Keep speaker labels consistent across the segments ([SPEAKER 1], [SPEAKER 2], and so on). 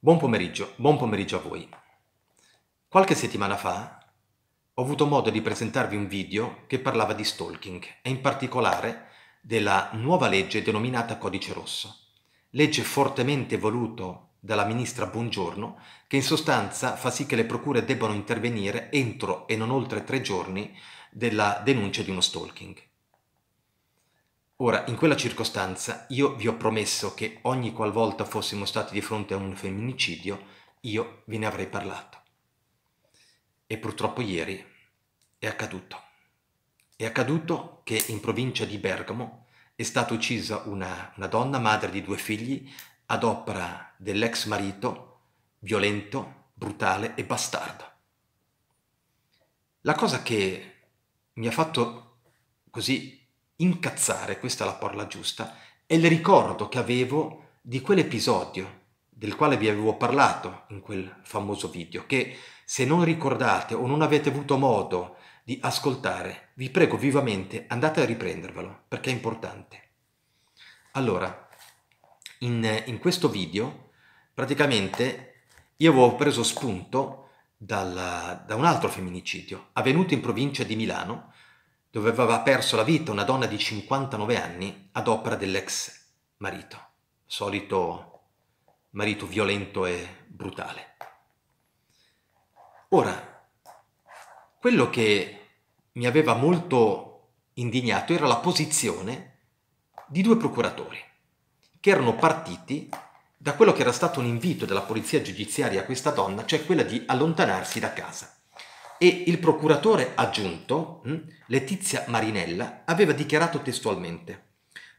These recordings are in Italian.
[SPEAKER 1] Buon pomeriggio, buon pomeriggio a voi. Qualche settimana fa ho avuto modo di presentarvi un video che parlava di stalking e in particolare della nuova legge denominata Codice Rosso, legge fortemente voluto dalla ministra Buongiorno che in sostanza fa sì che le procure debbano intervenire entro e non oltre tre giorni della denuncia di uno stalking. Ora, in quella circostanza io vi ho promesso che ogni qualvolta fossimo stati di fronte a un femminicidio, io ve ne avrei parlato. E purtroppo ieri è accaduto. È accaduto che in provincia di Bergamo è stata uccisa una, una donna, madre di due figli, ad opera dell'ex marito, violento, brutale e bastardo. La cosa che mi ha fatto così incazzare, questa è la parola giusta, è il ricordo che avevo di quell'episodio del quale vi avevo parlato in quel famoso video, che se non ricordate o non avete avuto modo di ascoltare, vi prego vivamente andate a riprendervelo, perché è importante. Allora, in, in questo video, praticamente, io avevo preso spunto dal, da un altro femminicidio avvenuto in provincia di Milano, dove aveva perso la vita una donna di 59 anni ad opera dell'ex marito, solito marito violento e brutale. Ora, quello che mi aveva molto indignato era la posizione di due procuratori che erano partiti da quello che era stato un invito della polizia giudiziaria a questa donna, cioè quella di allontanarsi da casa e il procuratore aggiunto, hm, Letizia Marinella, aveva dichiarato testualmente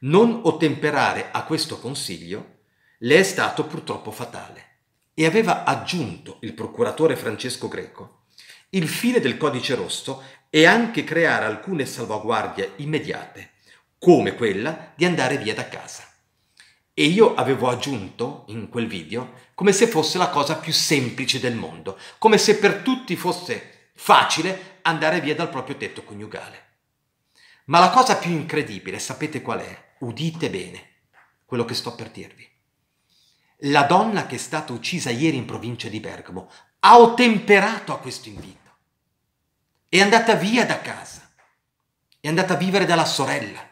[SPEAKER 1] non ottemperare a questo consiglio le è stato purtroppo fatale. E aveva aggiunto il procuratore Francesco Greco, il fine del codice rosso è anche creare alcune salvaguardie immediate, come quella di andare via da casa. E io avevo aggiunto in quel video come se fosse la cosa più semplice del mondo, come se per tutti fosse facile andare via dal proprio tetto coniugale. Ma la cosa più incredibile, sapete qual è? Udite bene quello che sto per dirvi. La donna che è stata uccisa ieri in provincia di Bergamo ha ottemperato a questo invito. È andata via da casa. È andata a vivere dalla sorella.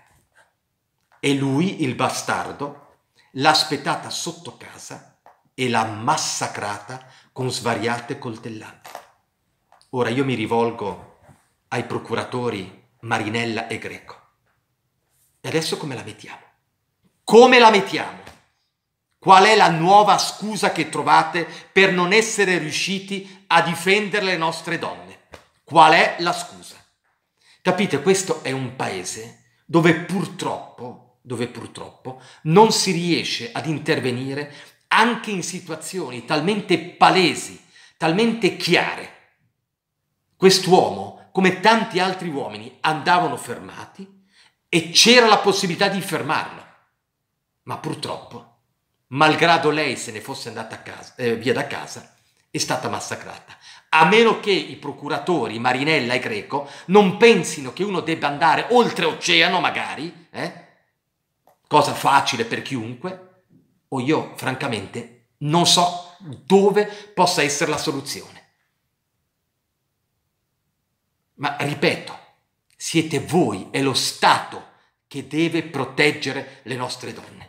[SPEAKER 1] E lui, il bastardo, l'ha aspettata sotto casa e l'ha massacrata con svariate coltellate. Ora io mi rivolgo ai procuratori Marinella e Greco. E adesso come la mettiamo? Come la mettiamo? Qual è la nuova scusa che trovate per non essere riusciti a difendere le nostre donne? Qual è la scusa? Capite, questo è un paese dove purtroppo, dove purtroppo non si riesce ad intervenire anche in situazioni talmente palesi, talmente chiare, Quest'uomo, come tanti altri uomini, andavano fermati e c'era la possibilità di fermarlo. Ma purtroppo, malgrado lei se ne fosse andata casa, eh, via da casa, è stata massacrata. A meno che i procuratori Marinella e Greco non pensino che uno debba andare oltre oceano, magari, eh? cosa facile per chiunque, o io francamente non so dove possa essere la soluzione. Ma ripeto, siete voi, è lo Stato che deve proteggere le nostre donne.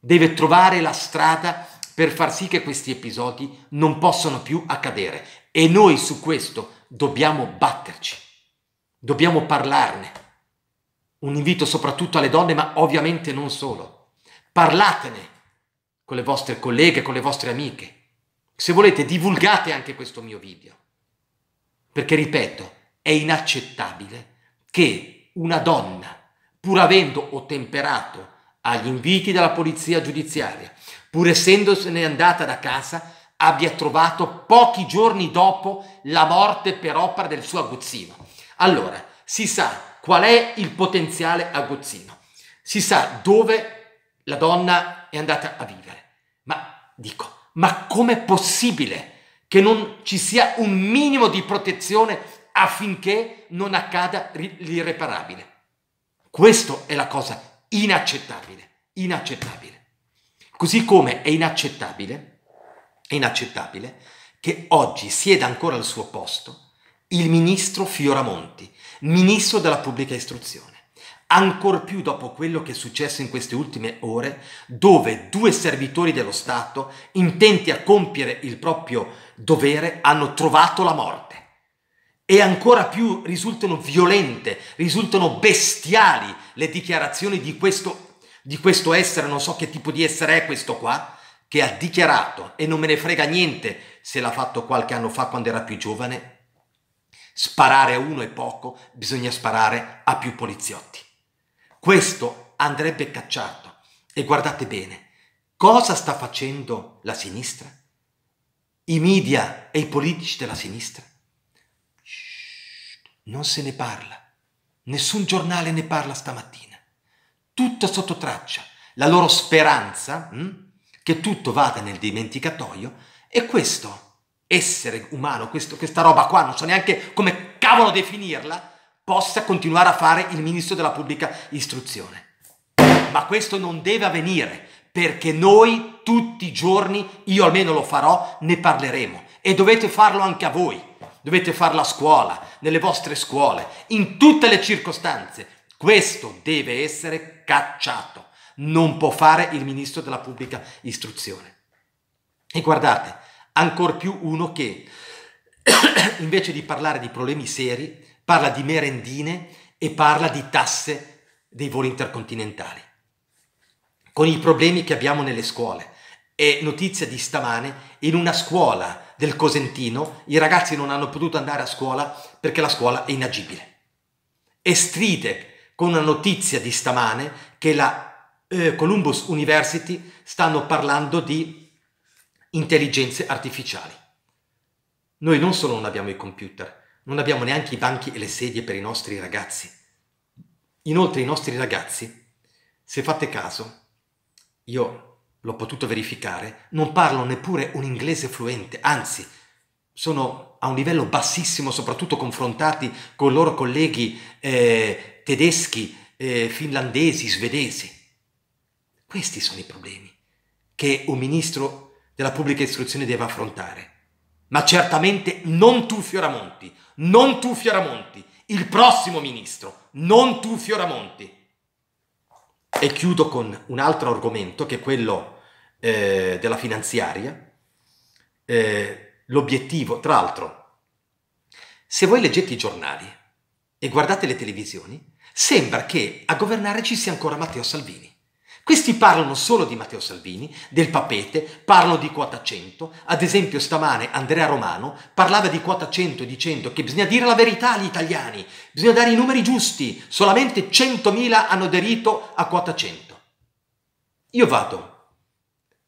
[SPEAKER 1] Deve trovare la strada per far sì che questi episodi non possano più accadere. E noi su questo dobbiamo batterci, dobbiamo parlarne. Un invito soprattutto alle donne, ma ovviamente non solo. Parlatene con le vostre colleghe, con le vostre amiche. Se volete, divulgate anche questo mio video. Perché, ripeto, è inaccettabile che una donna, pur avendo ottemperato agli inviti della polizia giudiziaria, pur essendosene andata da casa, abbia trovato pochi giorni dopo la morte per opera del suo aguzzino. Allora, si sa qual è il potenziale aguzzino, si sa dove la donna è andata a vivere. Ma dico, ma com'è possibile che non ci sia un minimo di protezione affinché non accada l'irreparabile. Questa è la cosa inaccettabile, inaccettabile. Così come è inaccettabile, è inaccettabile che oggi sieda ancora al suo posto il ministro Fioramonti, ministro della pubblica istruzione ancor più dopo quello che è successo in queste ultime ore, dove due servitori dello Stato, intenti a compiere il proprio dovere, hanno trovato la morte e ancora più risultano violente, risultano bestiali le dichiarazioni di questo, di questo essere, non so che tipo di essere è questo qua, che ha dichiarato, e non me ne frega niente se l'ha fatto qualche anno fa quando era più giovane, sparare a uno è poco, bisogna sparare a più poliziotti. Questo andrebbe cacciato. E guardate bene, cosa sta facendo la sinistra? I media e i politici della sinistra? Non se ne parla. Nessun giornale ne parla stamattina. Tutto sotto traccia. La loro speranza hm, che tutto vada nel dimenticatoio è questo essere umano, questo, questa roba qua, non so neanche come cavolo definirla, possa continuare a fare il ministro della pubblica istruzione. Ma questo non deve avvenire perché noi tutti i giorni, io almeno lo farò, ne parleremo e dovete farlo anche a voi dovete farla a scuola, nelle vostre scuole, in tutte le circostanze. Questo deve essere cacciato. Non può fare il ministro della pubblica istruzione. E guardate, ancor più uno che invece di parlare di problemi seri, parla di merendine e parla di tasse dei voli intercontinentali. Con i problemi che abbiamo nelle scuole, è notizia di stamane, in una scuola del Cosentino i ragazzi non hanno potuto andare a scuola perché la scuola è inagibile. E stride con una notizia di stamane che la eh, Columbus University stanno parlando di intelligenze artificiali. Noi non solo non abbiamo i computer, non abbiamo neanche i banchi e le sedie per i nostri ragazzi. Inoltre i nostri ragazzi, se fate caso, io l'ho potuto verificare, non parlo neppure un inglese fluente, anzi, sono a un livello bassissimo, soprattutto confrontati con i loro colleghi eh, tedeschi, eh, finlandesi, svedesi. Questi sono i problemi che un ministro della pubblica istruzione deve affrontare. Ma certamente non tu Fioramonti, non tu Fioramonti, il prossimo ministro, non tu Fioramonti. E chiudo con un altro argomento che è quello eh, della finanziaria. Eh, l'obiettivo, tra l'altro, se voi leggete i giornali e guardate le televisioni, sembra che a governare ci sia ancora Matteo Salvini. Questi parlano solo di Matteo Salvini, del papete, parlano di quota 100. Ad esempio stamane Andrea Romano parlava di quota 100 dicendo che bisogna dire la verità agli italiani, bisogna dare i numeri giusti, solamente 100.000 hanno aderito a quota 100. Io vado,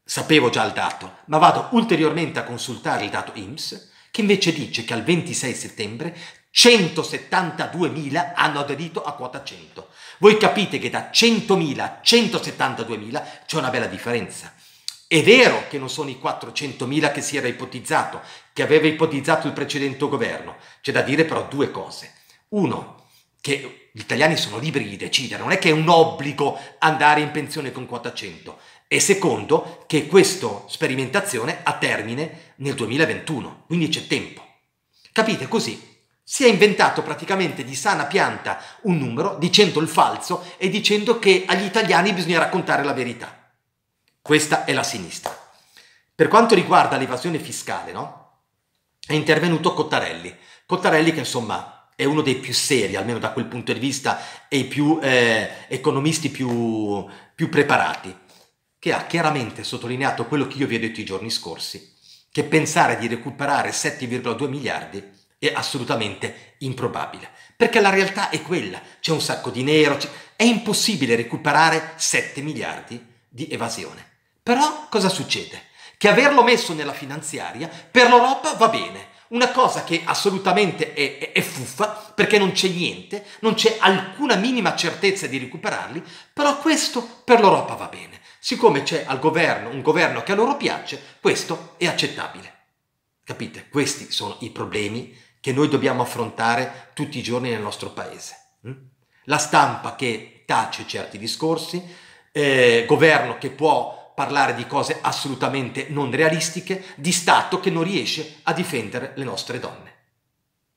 [SPEAKER 1] sapevo già il dato, ma vado ulteriormente a consultare il dato IMSS che invece dice che al 26 settembre 172.000 hanno aderito a quota 100. Voi capite che da 100.000 a 172.000 c'è una bella differenza. È vero che non sono i 400.000 che si era ipotizzato, che aveva ipotizzato il precedente governo. C'è da dire però due cose. Uno, che gli italiani sono liberi di decidere, non è che è un obbligo andare in pensione con quota 100. E secondo, che questa sperimentazione ha termine nel 2021, quindi c'è tempo. Capite così? si è inventato praticamente di sana pianta un numero, dicendo il falso e dicendo che agli italiani bisogna raccontare la verità. Questa è la sinistra. Per quanto riguarda l'evasione fiscale, no? È intervenuto Cottarelli. Cottarelli che insomma è uno dei più seri, almeno da quel punto di vista, e i più eh, economisti più, più preparati, che ha chiaramente sottolineato quello che io vi ho detto i giorni scorsi, che pensare di recuperare 7,2 miliardi è assolutamente improbabile. Perché la realtà è quella, c'è un sacco di nero, è impossibile recuperare 7 miliardi di evasione. Però cosa succede? Che averlo messo nella finanziaria per l'Europa va bene, una cosa che assolutamente è, è, è fuffa perché non c'è niente, non c'è alcuna minima certezza di recuperarli, però questo per l'Europa va bene. Siccome c'è al governo un governo che a loro piace, questo è accettabile. Capite? Questi sono i problemi che noi dobbiamo affrontare tutti i giorni nel nostro paese. Mm? La stampa che tace certi discorsi, eh, governo che può parlare di cose assolutamente non realistiche, di Stato che non riesce a difendere le nostre donne.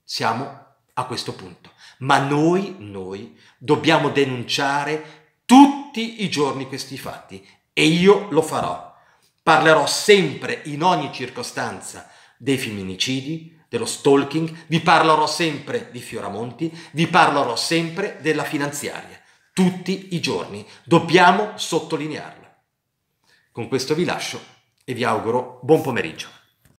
[SPEAKER 1] Siamo a questo punto. Ma noi, noi, dobbiamo denunciare tutti i giorni questi fatti e io lo farò. Parlerò sempre, in ogni circostanza, dei femminicidi, dello stalking, vi parlerò sempre di Fioramonti, vi parlerò sempre della finanziaria, tutti i giorni, dobbiamo sottolinearlo. Con questo vi lascio e vi auguro buon pomeriggio.